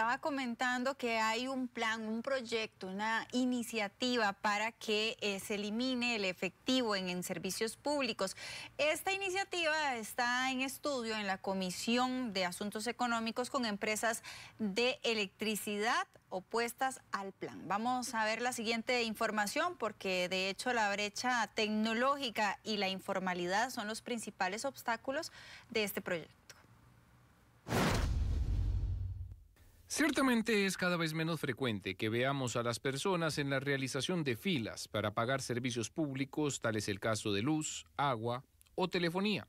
estaba comentando que hay un plan, un proyecto, una iniciativa para que eh, se elimine el efectivo en, servicios públicos. Esta iniciativa está en estudio en la Comisión de Asuntos Económicos con empresas de electricidad opuestas al plan. Vamos a ver la siguiente información porque de hecho la brecha tecnológica y la informalidad son los principales obstáculos de este proyecto. Ciertamente es cada vez menos frecuente que veamos a las personas en la realización de filas para pagar servicios públicos, tal es el caso de luz, agua o telefonía.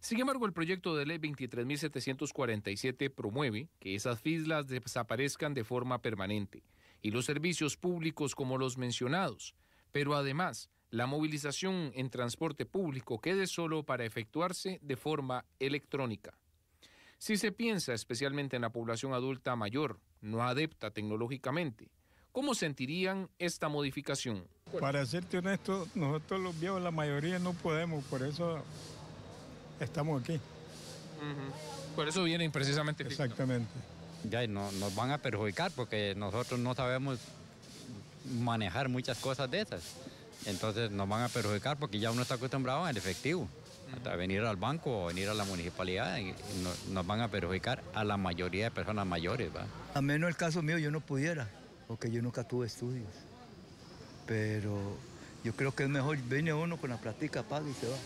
Sin embargo, el proyecto de ley 23.747 promueve que esas filas desaparezcan de forma permanente y los servicios públicos como los mencionados, pero además la movilización en transporte público quede solo para efectuarse de forma electrónica. Si se piensa especialmente en la población adulta mayor, no adepta tecnológicamente, ¿cómo sentirían esta modificación? Para serte honesto, nosotros los viejos, la mayoría no podemos, por eso estamos aquí. Por eso vienen precisamente. Exactamente. Ya, nos van a perjudicar porque nosotros no sabemos manejar muchas cosas de esas. Entonces nos van a perjudicar porque ya uno está acostumbrado al efectivo a venir al banco o venir a la municipalidad, nos, van a perjudicar a la mayoría de personas mayores. ¿va? A menos el caso mío yo no pudiera, porque yo nunca tuve estudios. Pero yo creo que es mejor, viene uno con la platica, paga y se va.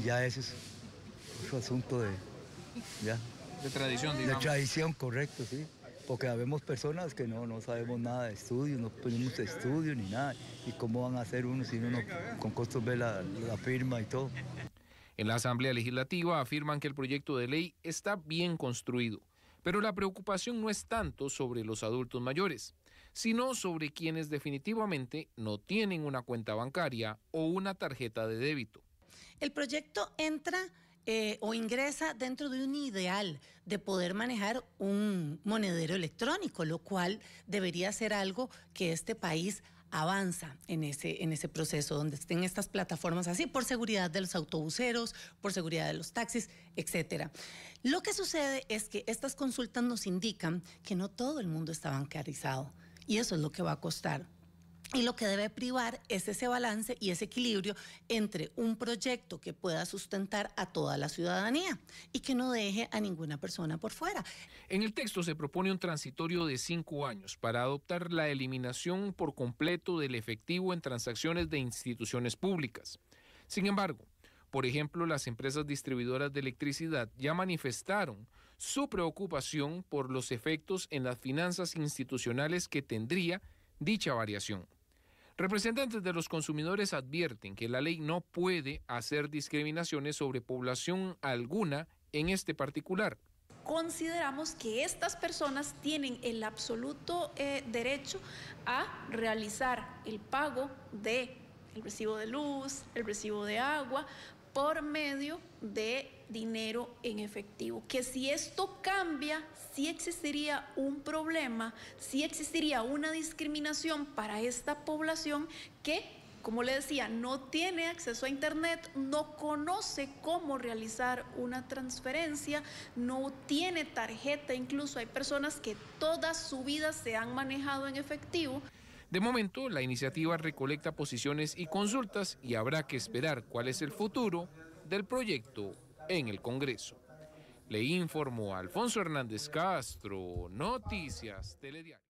Y ya ese es su asunto de, de tradición, digamos. De tradición, correcto, sí. Porque habemos personas que no, sabemos nada de estudios, no tenemos estudios ni nada. ¿Y cómo van a hacer uno si uno con costos ve la firma y todo? En la Asamblea Legislativa afirman que el proyecto de ley está bien construido, pero la preocupación no es tanto sobre los adultos mayores, sino sobre quienes definitivamente no tienen una cuenta bancaria o una tarjeta de débito. El proyecto entra eh, o ingresa dentro de un ideal de poder manejar un monedero electrónico, lo cual debería ser algo que este país avanza en ese, en ese proceso, donde estén estas plataformas así, por seguridad de los autobuseros, por seguridad de los taxis, etc. Lo que sucede es que estas consultas nos indican que no todo el mundo está bancarizado y eso es lo que va a costar y lo que debe privar es ese balance y ese equilibrio entre un proyecto que pueda sustentar a toda la ciudadanía y que no deje a ninguna persona por fuera. En el texto se propone un transitorio de cinco años para adoptar la eliminación por completo del efectivo en transacciones de instituciones públicas. Sin embargo, por ejemplo, las empresas distribuidoras de electricidad ya manifestaron su preocupación por los efectos en las finanzas institucionales que tendría dicha variación. Representantes de los consumidores advierten que la ley no puede hacer discriminaciones sobre población alguna en este particular. Consideramos que estas personas tienen el absoluto eh, derecho a realizar el pago de el recibo de luz, el recibo de agua, por medio de dinero en efectivo. Que si esto cambia, si existiría un problema, si existiría una discriminación para esta población que, como le decía, no tiene acceso a Internet, no conoce cómo realizar una transferencia, no tiene tarjeta, incluso hay personas que toda su vida se han manejado en efectivo. De momento, la iniciativa recolecta posiciones y consultas y habrá que esperar cuál es el futuro del proyecto en el Congreso. Le informó Alfonso Hernández Castro, Noticias Telediario.